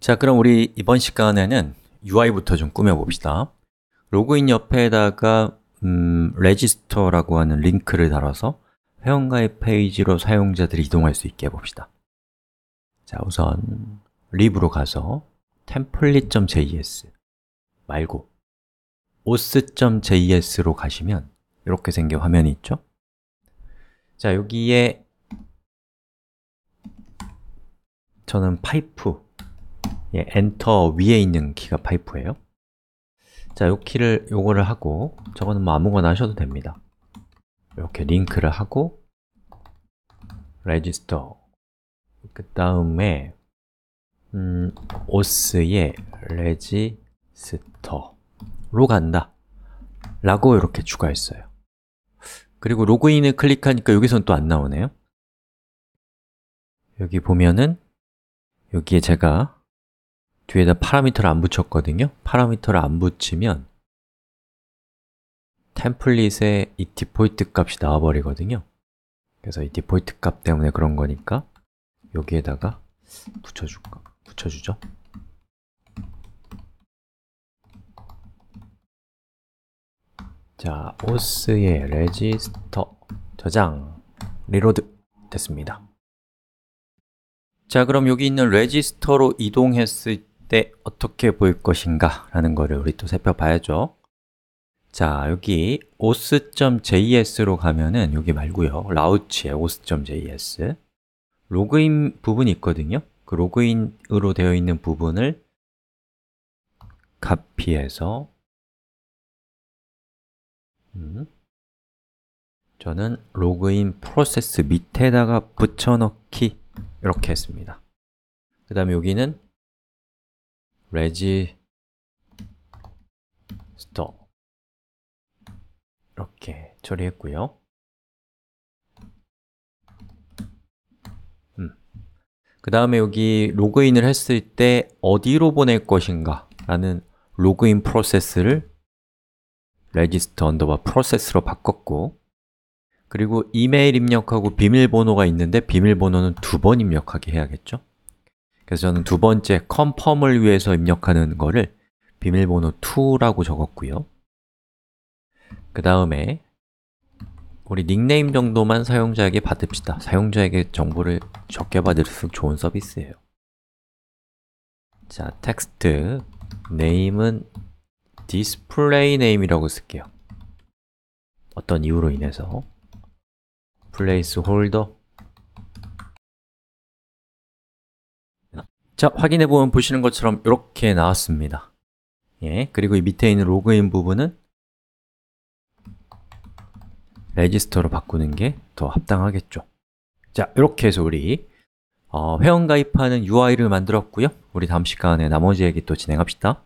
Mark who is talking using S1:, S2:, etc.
S1: 자, 그럼 우리 이번 시간에는 UI부터 좀 꾸며봅시다. 로그인 옆에다가 음, 레지스터라고 하는 링크를 달아서 회원가입 페이지로 사용자들이 이동할 수 있게 해봅시다. 자, 우선 립으로 가서 template.js 말고 os.js로 가시면 이렇게 생긴 화면이 있죠? 자, 여기에 저는 파이프 예, 엔터 위에 있는 키가 파이프예요. 자, 요 키를 요거를 하고 저거는 뭐 아무거나 하셔도 됩니다. 이렇게 링크를 하고 레지스터 그 다음에 음, 오스의 레지스터로 간다 라고 이렇게 추가했어요 그리고 로그인을 클릭하니까 여기선 또 안 나오네요 여기 보면은 여기에 제가 뒤에다 파라미터를 안 붙였거든요 파라미터를 안 붙이면 템플릿에 이 디폴트 값이 나와버리거든요 그래서 이 디폴트 값 때문에 그런 거니까 여기에다가 붙여줄까? 붙여주죠 자, 오스의 레지스터 저장 리로드 됐습니다 자, 그럼 여기 있는 레지스터로 이동했을 때 어떻게 보일 것인가 라는 거를 우리 또 살펴봐야죠 자, 여기 os.js로 가면은 여기 말고요 라우치의 os.js 로그인 부분이 있거든요 그 로그인으로 되어 있는 부분을 카피해서 음, 저는 로그인 프로세스 밑에다가 붙여넣기 이렇게 했습니다 그 다음에 여기는 register 이렇게 처리했고요. 음. 그 다음에 여기 로그인을 했을 때 어디로 보낼 것인가 라는 로그인 프로세스를 register underbar process로 바꿨고 그리고 이메일 입력하고 비밀번호가 있는데 비밀번호는 두 번 입력하게 해야겠죠? 그래서 저는 두 번째 컨펌을 위해서 입력하는 거를 비밀번호 2라고 적었고요 그 다음에 우리 닉네임 정도만 사용자에게 받읍시다 사용자에게 정보를 적게 받을수록 좋은 서비스예요 자, 텍스트 네임은 display name이라고 쓸게요 어떤 이유로 인해서 place holder 자, 확인해 보면 보시는 것처럼 이렇게 나왔습니다. 예, 그리고 이 밑에 있는 로그인 부분은 레지스터로 바꾸는 게 더 합당하겠죠. 자, 이렇게 해서 우리 어, 회원 가입하는 UI를 만들었고요. 우리 다음 시간에 나머지 얘기 또 진행합시다.